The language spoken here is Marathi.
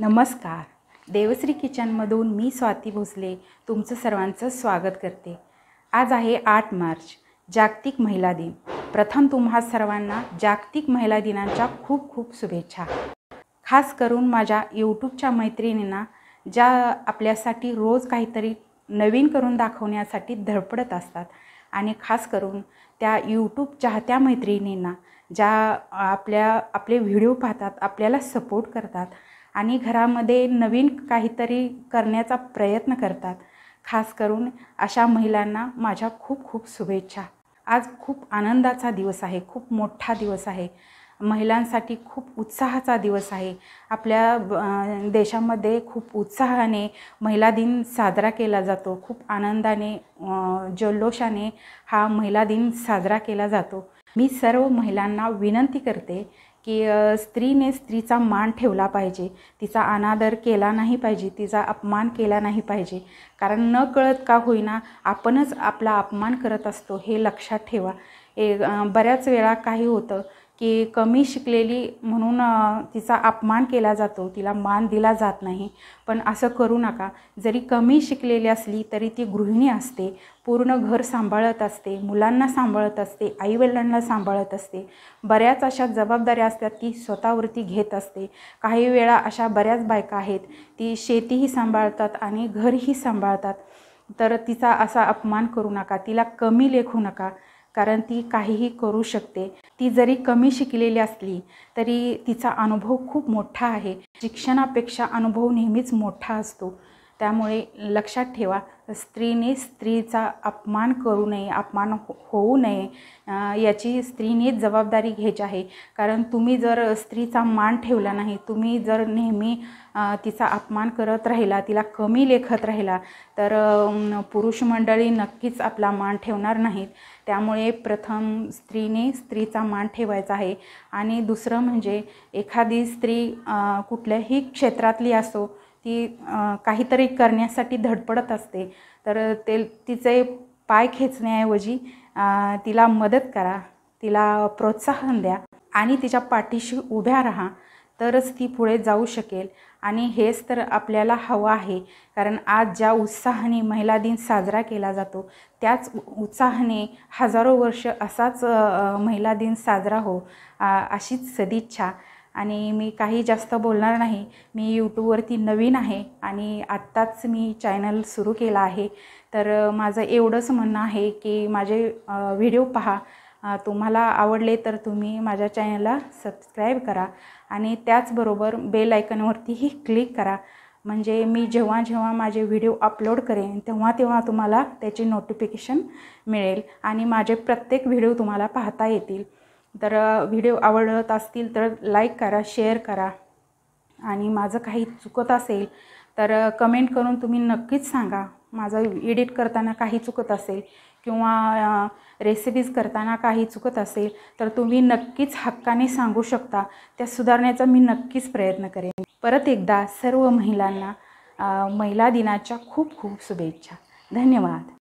नमस्कार देवश्री किचनमधून मी स्वाती भोसले तुमचं सर्वांचं स्वागत करते आज आहे आठ मार्च जागतिक महिला दिन प्रथम तुम्हा सर्वांना जागतिक महिला दिनाच्या खूप खूप शुभेच्छा खास करून माझ्या यूट्यूबच्या मैत्रिणींना ज्या आपल्यासाठी रोज काहीतरी नवीन करून दाखवण्यासाठी धडपडत असतात आणि खास करून त्या यूट्यूब चाहत्या मैत्रिणींना ज्या आपल्या आपले व्हिडिओ पाहतात आपल्याला सपोर्ट करतात आणि घरामध्ये नवीन काहीतरी करण्याचा प्रयत्न करतात खास करून अशा महिलांना माझ्या खूप खूप शुभेच्छा आज खूप आनंदाचा दिवस आहे खूप मोठा दिवस आहे महिलांसाठी खूप उत्साहाचा दिवस आहे आपल्या देशामध्ये खूप उत्साहाने महिला दिन साजरा केला जातो खूप आनंदाने जल्लोषाने हा महिला दिन साजरा केला जातो मी सर्व महिलांना विनंती करते की स्त्रीने स्त्रीचा मान ठेवला पाहिजे तिचा अनादर केला नाही पाहिजे तिचा अपमान केला नाही पाहिजे कारण न कळत का होईना आपणच आपला अपमान करत असतो हे लक्षात ठेवा ए बऱ्याच वेळा काही होतं की कमी शिकलेली म्हणून तिचा अपमान केला जातो तिला मान दिला जात नाही पण असं करू नका जरी कमी शिकलेली असली तरी ती गृहिणी असते पूर्ण घर सांभाळत असते मुलांना सांभाळत असते आईवडिलांना सांभाळत असते बऱ्याच अशा जबाबदाऱ्या असतात ती स्वतःवरती घेत असते काही वेळा अशा बऱ्याच बायका आहेत ती शेतीही सांभाळतात आणि घरही सांभाळतात तर तिचा असा अपमान करू नका तिला कमी लेखू नका कारण ती काहीही करू शकते ती जरी कमी शिकलेली असली तरी तिचा अनुभव खूप मोठा आहे शिक्षणापेक्षा अनुभव नेहमीच मोठा असतो त्यामुळे लक्षात ठेवा स्त्रीने स्त्रीचा अपमान करू नये अपमान हो होऊ नये याची स्त्रीने जबाबदारी घ्यायची आहे कारण तुम्ही जर स्त्रीचा मान ठेवला नाही तुम्ही जर नेहमी तिचा अपमान करत राहिला तिला कमी लेखत राहिला तर पुरुष मंडळी नक्कीच आपला मान ठेवणार नाहीत त्यामुळे प्रथम स्त्रीने स्त्रीचा मान ठेवायचा आहे आणि दुसरं म्हणजे एखादी स्त्री कुठल्याही क्षेत्रातली असो ती काहीतरी करण्यासाठी धडपडत असते तर ते तिचे पाय खेचण्याऐवजी तिला मदत करा तिला प्रोत्साहन द्या आणि तिच्या पाठीशी उभ्या राहा तरच ती पुढे जाऊ शकेल आणि हेच तर आपल्याला हवं आहे कारण आज ज्या उत्साहाने महिला दिन साजरा केला जातो त्याच उत्साहाने हजारो वर्ष असाच महिला दिन साजरा हो अशीच सदिच्छा आणि मी काही जास्त बोलणार नाही मी यूट्यूबवरती नवीन आहे आणि आत्ताच मी चॅनल सुरू केला आहे तर माझं एवढंच म्हणणं आहे की माझे व्हिडिओ पहा तुम्हाला आवडले तर तुम्ही माझ्या चॅनलला सबस्क्राईब करा आणि त्याचबरोबर बेल आयकनवरतीही क्लिक करा म्हणजे मी जेव्हा जेव्हा माझे व्हिडिओ अपलोड करेन तेव्हा तेव्हा तुम्हाला त्याची नोटिफिकेशन मिळेल आणि माझे प्रत्येक व्हिडिओ तुम्हाला पाहता येतील तर व्हिडिओ आवडत असतील तर लाईक करा शेअर करा आणि माझं काही चुकत असेल तर कमेंट करून तुम्ही नक्कीच सांगा माझं एडिट करताना काही चुकत असेल किंवा रेसिपीज करताना काही चुकत असेल तर तुम्ही नक्कीच हक्काने सांगू शकता त्या सुधारण्याचा मी नक्कीच प्रयत्न करेन परत एकदा सर्व महिलांना महिला दिनाच्या खूप खूप शुभेच्छा धन्यवाद